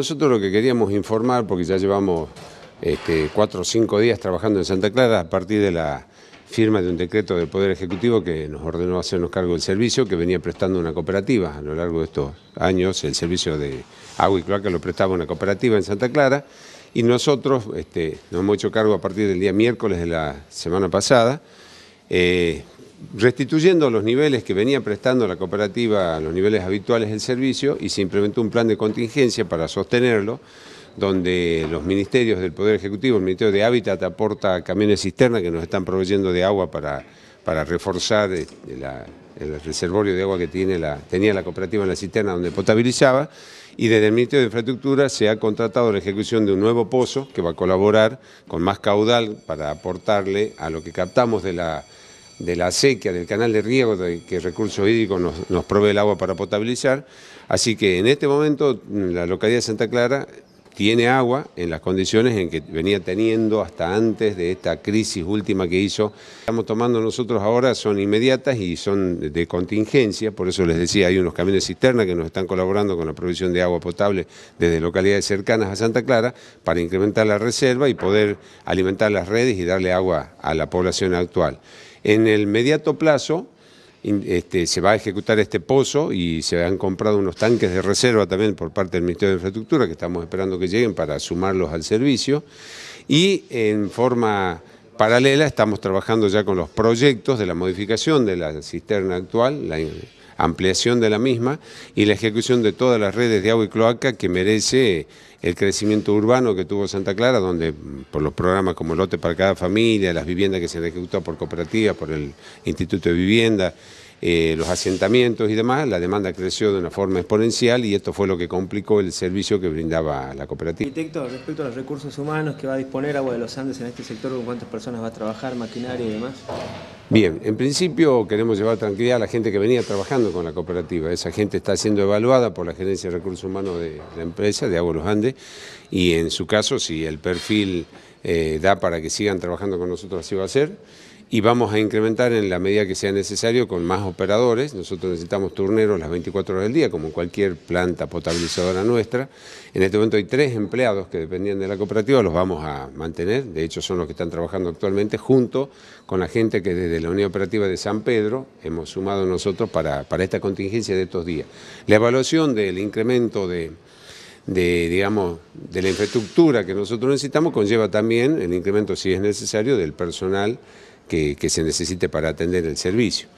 Nosotros lo que queríamos informar, porque ya llevamos este, cuatro o cinco días trabajando en Santa Clara a partir de la firma de un decreto del Poder Ejecutivo que nos ordenó hacernos cargo del servicio que venía prestando una cooperativa a lo largo de estos años. El servicio de agua y cloaca lo prestaba una cooperativa en Santa Clara y nosotros este, nos hemos hecho cargo a partir del día miércoles de la semana pasada eh, restituyendo los niveles que venía prestando la cooperativa a los niveles habituales del servicio y se implementó un plan de contingencia para sostenerlo, donde los ministerios del Poder Ejecutivo, el Ministerio de Hábitat aporta camiones cisterna que nos están proveyendo de agua para, para reforzar eh, el reservorio de agua que tiene la, tenía la cooperativa en la cisterna donde potabilizaba, y desde el Ministerio de Infraestructura se ha contratado la ejecución de un nuevo pozo que va a colaborar con más caudal para aportarle a lo que captamos de la de la acequia, del canal de riego de que Recursos Hídricos nos, nos provee el agua para potabilizar. Así que en este momento la localidad de Santa Clara tiene agua en las condiciones en que venía teniendo hasta antes de esta crisis última que hizo. Estamos tomando nosotros ahora, son inmediatas y son de contingencia, por eso les decía, hay unos camiones cisterna que nos están colaborando con la provisión de agua potable desde localidades cercanas a Santa Clara para incrementar la reserva y poder alimentar las redes y darle agua a la población actual. En el mediato plazo, este, se va a ejecutar este pozo y se han comprado unos tanques de reserva también por parte del Ministerio de Infraestructura que estamos esperando que lleguen para sumarlos al servicio y en forma paralela estamos trabajando ya con los proyectos de la modificación de la cisterna actual, la, ampliación de la misma y la ejecución de todas las redes de agua y cloaca que merece el crecimiento urbano que tuvo Santa Clara, donde mm, por los programas como Lote para cada familia, las viviendas que se han ejecutado por cooperativas, por el Instituto de Vivienda, eh, los asentamientos y demás, la demanda creció de una forma exponencial y esto fue lo que complicó el servicio que brindaba la cooperativa. Arquitecto, respecto a los recursos humanos que va a disponer Agua de los Andes en este sector, cuántas personas va a trabajar, maquinaria y demás? Bien, en principio queremos llevar tranquilidad a la gente que venía trabajando con la cooperativa. Esa gente está siendo evaluada por la Gerencia de Recursos Humanos de la empresa, de Agua Los y en su caso, si el perfil eh, da para que sigan trabajando con nosotros, así va a ser y vamos a incrementar en la medida que sea necesario con más operadores. Nosotros necesitamos turneros las 24 horas del día, como cualquier planta potabilizadora nuestra. En este momento hay tres empleados que dependían de la cooperativa, los vamos a mantener, de hecho son los que están trabajando actualmente, junto con la gente que desde la Unión Operativa de San Pedro hemos sumado nosotros para, para esta contingencia de estos días. La evaluación del incremento de de, digamos, de la infraestructura que nosotros necesitamos conlleva también el incremento, si es necesario, del personal que, se necesite para atender el servicio.